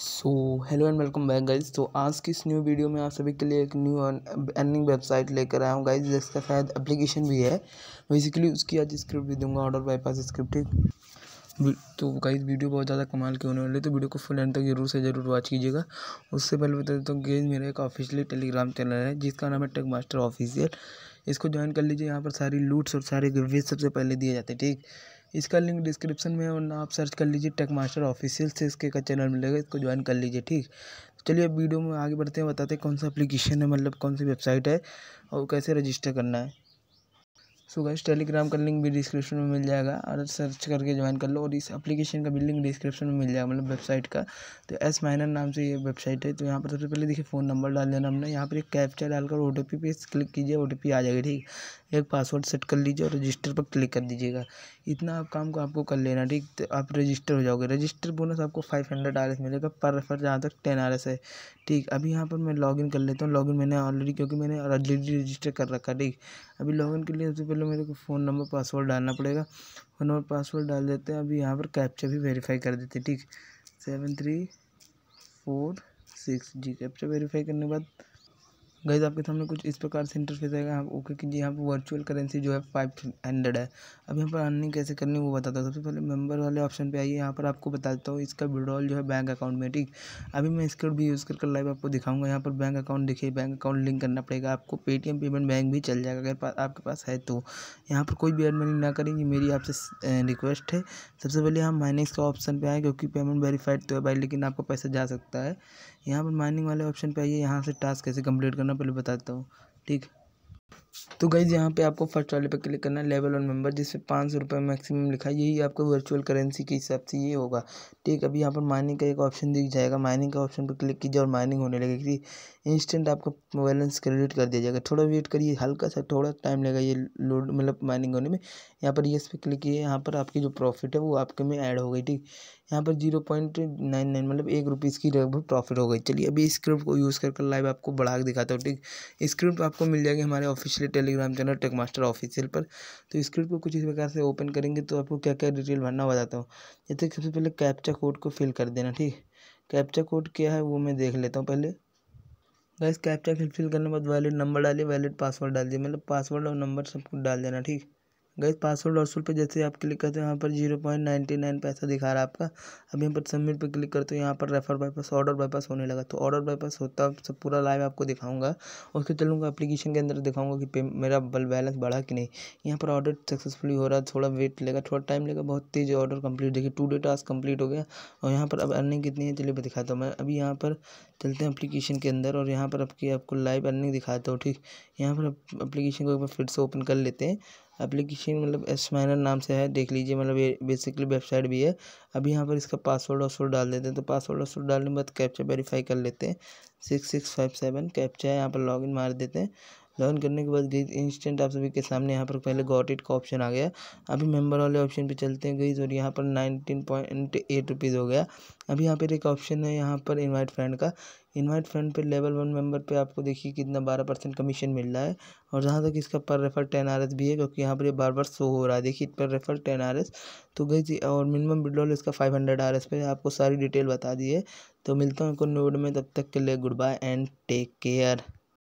so hello and welcome back guys तो आज की इस न्यू वीडियो में आप सभी के लिए एक न्यू अर्निंग वेबसाइट लेकर आया हूँ गाइज जिसका शायद एप्लीकेशन भी है बेसिकली उसकी आज स्क्रिप्ट भी दूंगा ऑर्डर बाईपास स्क्रिप्ट तो गाइज वीडियो बहुत ज़्यादा कमाल की होने वाली तो वीडियो को फुल एंड तक जरूर से ज़रूर वॉच कीजिएगा उससे पहले बता देता हूँ गेज मेरा एक ऑफिशियली टेलीग्राम चैनल है जिसका नाम है टेक मास्टर ऑफिशियल इसको ज्वाइन कर लीजिए यहाँ पर सारी लूट्स और सारे गिफ्ट सबसे पहले दिए जाते हैं ठीक इसका लिंक डिस्क्रिप्शन में है आप सर्च कर लीजिए टेक मास्टर ऑफिशियल से इसके का चैनल मिलेगा इसको ज्वाइन कर लीजिए ठीक तो चलिए अब वीडियो में आगे बढ़ते हैं बताते हैं कौन सा एप्लीकेशन है मतलब कौन सी वेबसाइट है और कैसे रजिस्टर करना है सो गाइस टेलीग्राम का लिंक भी डिस्क्रिप्शन में मिल जाएगा और सर्च करके ज्वाइन कर लो और इस एप्लीकेशन का भी लिंक डिस्क्रिप्शन में मिल जाएगा मतलब वेबसाइट का तो एस माइनर नाम से ये वेबसाइट है तो यहाँ पर सबसे पहले देखिए फ़ोन नंबर डाल देना हमने यहाँ पर एक कैप्चा डालकर ओ टी पे क्लिक कीजिए ओ आ जाएगी ठीक एक पासवर्ड सेट कर लीजिए और रजिस्टर पर क्लिक कर दीजिएगा इतना आप काम को आपको कर लेना ठीक तो आप रजिस्टर हो जाओगे रजिस्टर बोनस आपको फाइव हंड्रेड आर एस मिलेगा पर रेफर जहाँ तक टेन आर एस है ठीक अभी यहाँ पर मैं लॉगिन कर लेता हूँ लॉगिन मैंने ऑलरेडी क्योंकि मैंने ऑलरेडी रजिस्टर कर रखा ठीक अभी लॉगिन के लिए सबसे पहले मेरे को फ़ोन नंबर पासवर्ड डालना पड़ेगा फ़ोन नंबर पासवर्ड डाल देते हैं अभी यहाँ पर कैप्चा भी वेरीफाई कर देते हैं ठीक seven three four six G captcha verify करने के बाद गैस आपके सामने कुछ इस प्रकार से इंटरफेस आएगा आप ओके कीजिए यहाँ पर वर्चुअल करेंसी जो है फाइव हंड्रेड है अब यहाँ पर अर्निंग कैसे करनी वो बताता हूँ सबसे पहले मेंबर वाले ऑप्शन पे आइए यहाँ पर आपको बता देता हूँ इसका विड्रॉल जो है बैंक अकाउंट में ठीक अभी मैं इसके भी यूज़ करके कर लाइव आपको दिखाऊंगा यहाँ पर बैंक अकाउंट देखिए बैंक अकाउंट लिंक करना पड़ेगा आपको पेटीएम पेमेंट बैंक भी चल जाएगा अगर आपके पास है तो यहाँ पर कोई भी एडमिनिंग ना करें ये मेरी आपसे रिक्वेस्ट है सबसे पहले हम माइनिक्स का ऑप्शन पर आए क्योंकि पेमेंट वेरीफाइड तो है भाई लेकिन आपका पैसा जा सकता है यहाँ पर माइनिंग वाले ऑप्शन पे आइए यहाँ से टास्क कैसे कंप्लीट करना पहले बताता हूँ ठीक तो गाइज़ यहाँ पे आपको फर्स्ट वाले पे क्लिक करना है लेवल और मेंबर जिस पे पाँच सौ रुपये मैक्सिमम लिखा है यही आपको वर्चुअल करेंसी के हिसाब से ये होगा ठीक अभी यहाँ पर माइनिंग का एक ऑप्शन दिख जाएगा माइनिंग का ऑप्शन पर क्लिक कीजिए और माइनिंग होने लगेगी इंस्टेंट आपका बैलेंस क्रेडिट कर दिया जाएगा थोड़ा वेट करिए हल्का सा थोड़ा टाइम लगेगा ये लोड मतलब माइनिंग होने में यहाँ पर ये पे क्लिक किए यहाँ पर आपकी जो प्रॉफिट है वो आपके में ऐड हो गई ठीक यहाँ पर जीरो पॉइंट नाइन नाइन मतलब एक रुपीज़ की लगभग प्रॉफिट हो गई चलिए अभी स्क्रिप्ट को यूज़ कर लाइव आपको बढ़ा के दिखाता हूँ ठीक स्क्रिप्ट आपको मिल जाएगी हमारे ऑफिशियल मेरे Telegram channel tech master official पर तो स्क्रिप्ट को कुछ इस प्रकार से ओपन करेंगे तो आपको क्या क्या डिटेल भरना बताता हूँ जैसे सबसे पहले कैप्चा कोड को फिल कर देना ठीक कैप्चा कोड क्या है वो मैं देख लेता हूँ पहले गैस कैप्चा फिल फिल करने के बाद वैलिड नंबर डालिए वैलिड पासवर्ड डाल दिए मतलब पासवर्ड और नंबर सब कुछ डाल देना ठीक गए पासवर्ड और पे जैसे आप क्लिक करते हैं यहाँ पर जीरो पॉइंट नाइन्टी नाइन पैसा दिखा रहा है आपका अभी यहाँ पर सबमिट पे क्लिक करते हो यहाँ पर रेफर बाईपास ऑर्डर बाईपास होने लगा तो ऑर्डर बाईपास होता सब पूरा लाइव आपको दिखाऊंगा उसके चलूँगा अपलीकेशन के अंदर दिखाऊंगा कि मेरा बल बैलेंस बढ़ा कि नहीं यहाँ पर ऑर्डर सक्सेसफुली हो रहा है थोड़ा वेट लेगा थोड़ा टाइम लेगा बहुत तेज़ ऑर्डर कम्प्लीट देखिए टू डे टास्क कम्प्लीट हो गया और यहाँ पर अब अर्निंग कितनी है चलिए मैं दिखाता हूँ मैं अभी यहाँ पर चलते हैं अपलीकेशन के अंदर और यहाँ पर आपकी आपको लाइव अर्निंग दिखाता हूँ ठीक यहाँ पर अपलीकेशन को एक बार फिर से ओपन कर लेते हैं एप्लीकेशन मतलब एस माइनर नाम से है देख लीजिए मतलब ये बेसिकली वेबसाइट भी है अभी यहाँ पर इसका पासवर्ड वासवर्ड डाल देते हैं तो पासवर्ड वासवर्ड डालने के बाद कैप्चा वेरीफाई कर लेते हैं six six five seven captcha यहाँ पर लॉगिन मार देते हैं लॉग करने के बाद गई इंस्टेंट आप सभी के सामने यहाँ पर पहले गॉट इट का ऑप्शन आ गया अभी मेंबर वाले ऑप्शन पे चलते हैं गई और यहाँ पर नाइनटीन पॉइंट एट रुपीज़ हो गया अभी यहाँ पर एक ऑप्शन है यहाँ पर इन्वाइट फ्रेंड का इनवाइट फ्रेंड पे लेवल वन मेंबर पे आपको देखिए कितना बारह परसेंट कमीशन मिल रहा है और जहाँ तक इसका पर रेफर टेन आर भी है क्योंकि यहाँ पर ये बार बार शो हो रहा है देखिए पर रेफर टेन आर तो गई थी और मिनिमम विड्रॉल इसका फाइव हंड्रेड आर पे आपको सारी डिटेल बता दी है तो मिलता हूँ एक नोड में तब तक के लिए goodbye and take care